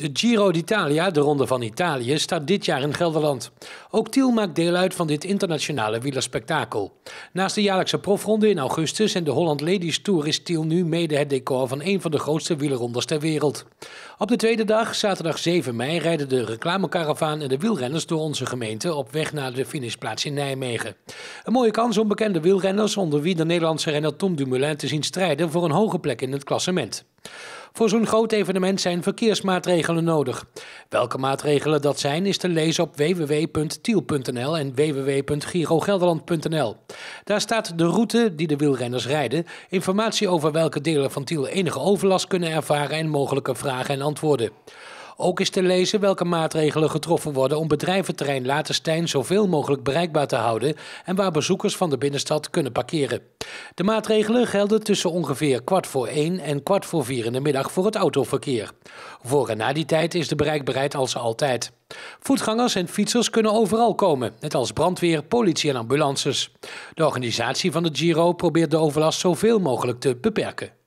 De Giro d'Italia, de Ronde van Italië, staat dit jaar in Gelderland. Ook Tiel maakt deel uit van dit internationale wielerspektakel. Naast de jaarlijkse profronde in augustus en de Holland Ladies Tour is Tiel nu mede het decor van een van de grootste wielerrondes ter wereld. Op de tweede dag, zaterdag 7 mei, rijden de reclamekaravaan en de wielrenners door onze gemeente op weg naar de finishplaats in Nijmegen. Een mooie kans om bekende wielrenners, onder wie de Nederlandse renner Tom Dumoulin, te zien strijden voor een hoge plek in het klassement. Voor zo'n groot evenement zijn verkeersmaatregelen nodig. Welke maatregelen dat zijn is te lezen op www.tiel.nl en www.girogelderland.nl. Daar staat de route die de wielrenners rijden, informatie over welke delen van Tiel enige overlast kunnen ervaren en mogelijke vragen en antwoorden. Ook is te lezen welke maatregelen getroffen worden om bedrijventerrein Latenstein zoveel mogelijk bereikbaar te houden en waar bezoekers van de binnenstad kunnen parkeren. De maatregelen gelden tussen ongeveer kwart voor één en kwart voor vier in de middag voor het autoverkeer. Voor en na die tijd is de bereikbaarheid als altijd. Voetgangers en fietsers kunnen overal komen, net als brandweer, politie en ambulances. De organisatie van de Giro probeert de overlast zoveel mogelijk te beperken.